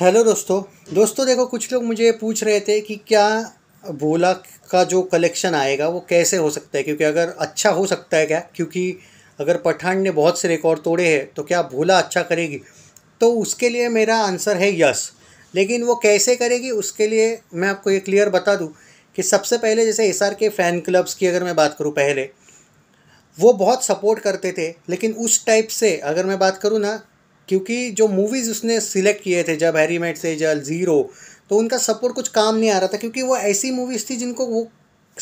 hello दोस्तों दोस्तों देखो कुछ लोग मुझे पूछ रहे थे कि क्या भोला का जो कलेक्शन आएगा वो कैसे हो सकता है क्योंकि अगर अच्छा हो सकता है क्या क्योंकि अगर पठान ने बहुत से रिकॉर्ड तोड़े हैं तो क्या भोला अच्छा करेगी तो उसके लिए मेरा आंसर है यस लेकिन वो कैसे करेगी उसके लिए मैं आपको ये क्लियर बता दूँ कि सबसे पहले जैसे एस के फ़ैन क्लब्स की अगर मैं बात करूँ पहले वो बहुत सपोर्ट करते थे लेकिन उस टाइप से अगर मैं बात करूँ ना क्योंकि जो मूवीज़ उसने सिलेक्ट किए थे जब हैरी मेट से जल ज़ीरो तो उनका सपोर्ट कुछ काम नहीं आ रहा था क्योंकि वो ऐसी मूवीज़ थी जिनको वो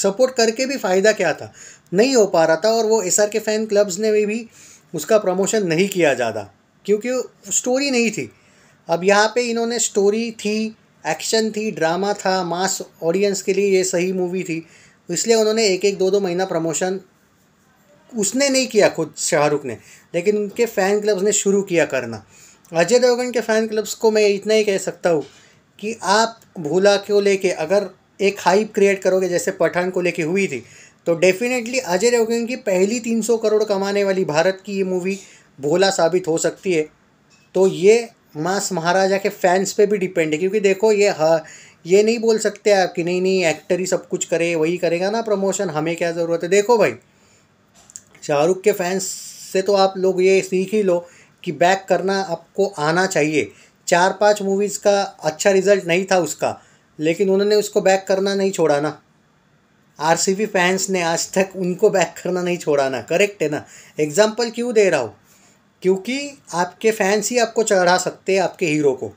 सपोर्ट करके भी फ़ायदा क्या था नहीं हो पा रहा था और वो एस के फ़ैन क्लब्स ने भी उसका प्रमोशन नहीं किया ज़्यादा क्योंकि स्टोरी नहीं थी अब यहाँ पे इन्होंने स्टोरी थी एक्शन थी ड्रामा था मास ऑडियंस के लिए ये सही मूवी थी तो इसलिए उन्होंने एक एक दो दो महीना प्रमोशन उसने नहीं किया खुद शाहरुख ने लेकिन उनके फ़ैन क्लब्स ने शुरू किया करना अजय देवगन के फ़ैन क्लब्स को मैं इतना ही कह सकता हूँ कि आप भूला को लेके अगर एक हाइप क्रिएट करोगे जैसे पठान को लेके हुई थी तो डेफिनेटली अजय देवगन की पहली 300 करोड़ कमाने वाली भारत की ये मूवी भोला साबित हो सकती है तो ये मास महाराजा के फैंस पे भी डिपेंड है क्योंकि देखो ये हाँ ये नहीं बोल सकते आप कि नहीं नहीं एक्टर ही सब कुछ करे वही करेगा ना प्रमोशन हमें क्या ज़रूरत है देखो भाई शाहरुख के फैंस से तो आप लोग ये सीख ही लो कि बैक करना आपको आना चाहिए चार पांच मूवीज़ का अच्छा रिजल्ट नहीं था उसका लेकिन उन्होंने उसको बैक करना नहीं छोड़ा ना आर फैंस ने आज तक उनको बैक करना नहीं छोड़ा ना करेक्ट है ना एग्ज़ाम्पल क्यों दे रहा हूँ क्योंकि आपके फैंस ही आपको चढ़ा सकते हैं आपके हीरो को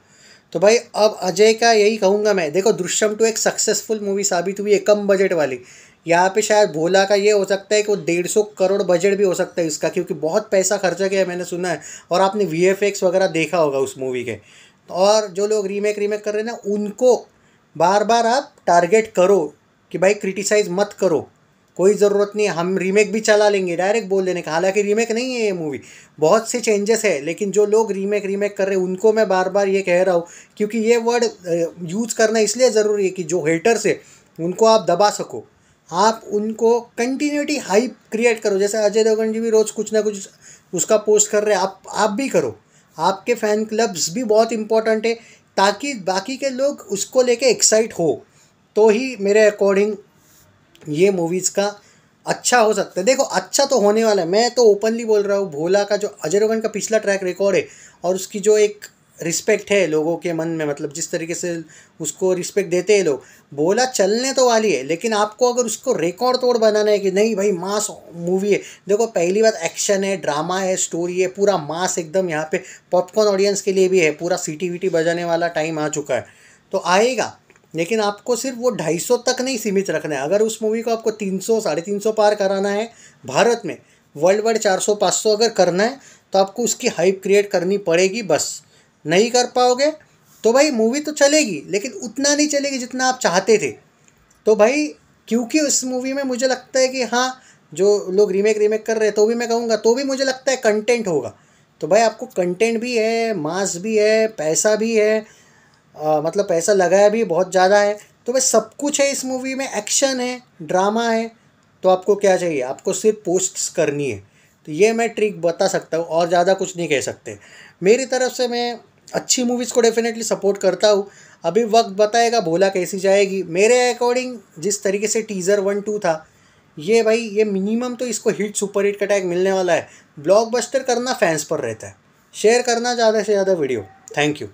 तो भाई अब अजय का यही कहूँगा मैं देखो दृश्यम टू एक सक्सेसफुल मूवी साबित हुई है कम बजट वाली यहाँ पे शायद भोला का ये हो सकता है कि वो डेढ़ सौ करोड़ बजट भी हो सकता है इसका क्योंकि बहुत पैसा खर्चा किया मैंने सुना है और आपने वी वगैरह देखा होगा उस मूवी के और जो लोग रीमेक रीमेक कर रहे हैं ना उनको बार बार आप टारगेट करो कि भाई क्रिटिसाइज़ मत करो कोई ज़रूरत नहीं हम रीमेक भी चला लेंगे डायरेक्ट बोल देने का हालांकि रीमेक नहीं है ये मूवी बहुत से चेंजेस है लेकिन जो लोग रीमेक रीमेक कर रहे हैं उनको मैं बार बार ये कह रहा हूँ क्योंकि ये वर्ड यूज़ करना इसलिए ज़रूरी है कि जो हेटर्स है उनको आप दबा सको आप उनको कंटिन्यूटी हाइप क्रिएट करो जैसे अजय देवगन जी भी रोज़ कुछ ना कुछ उसका पोस्ट कर रहे हैं आप आप भी करो आपके फ़ैन क्लब्स भी बहुत इंपॉर्टेंट है ताकि बाकी के लोग उसको लेके एक्साइट हो तो ही मेरे अकॉर्डिंग ये मूवीज़ का अच्छा हो सकता है देखो अच्छा तो होने वाला है मैं तो ओपनली बोल रहा हूँ भोला का जो अजय देवगन का पिछला ट्रैक रिकॉर्ड है और उसकी जो एक रिस्पेक्ट है लोगों के मन में मतलब जिस तरीके से उसको रिस्पेक्ट देते हैं लोग बोला चलने तो वाली है लेकिन आपको अगर उसको रिकॉर्ड तोड़ बनाना है कि नहीं भाई मास मूवी है देखो पहली बात एक्शन है ड्रामा है स्टोरी है पूरा मास एकदम यहाँ पे पॉपकॉर्न ऑडियंस के लिए भी है पूरा सीटी वीटी बजाने वाला टाइम आ चुका है तो आएगा लेकिन आपको सिर्फ वो ढाई सौ तक नहीं सीमित रखना है अगर उस मूवी को आपको तीन सौ साढ़े तीन सौ पार कराना है भारत में वर्ल्ड वाइड चार सौ पाँच सौ अगर करना है तो आपको उसकी हाइप क्रिएट करनी पड़ेगी बस नहीं कर पाओगे तो भाई मूवी तो चलेगी लेकिन उतना नहीं चलेगी जितना आप चाहते थे तो भाई क्योंकि उस मूवी में मुझे लगता है कि हाँ जो लोग रीमेक रीमेक कर रहे हैं तो भी मैं कहूँगा तो भी मुझे लगता है कंटेंट होगा तो भाई आपको कंटेंट भी है मास भी है पैसा भी है आ, मतलब पैसा लगाया भी बहुत ज़्यादा है तो भाई सब कुछ है इस मूवी में एक्शन है ड्रामा है तो आपको क्या चाहिए आपको सिर्फ पोस्ट्स करनी है तो ये मैं ट्रिक बता सकता हूँ और ज़्यादा कुछ नहीं कह सकते मेरी तरफ से मैं अच्छी मूवीज़ को डेफिनेटली सपोर्ट करता हूँ अभी वक्त बताएगा भोला कैसी जाएगी मेरे अकॉर्डिंग जिस तरीके से टीज़र वन टू था ये भाई ये मिनिमम तो इसको हिट सुपर हिट का टैग मिलने वाला है ब्लॉकबस्टर करना फैंस पर रहता है शेयर करना ज़्यादा से ज़्यादा वीडियो थैंक यू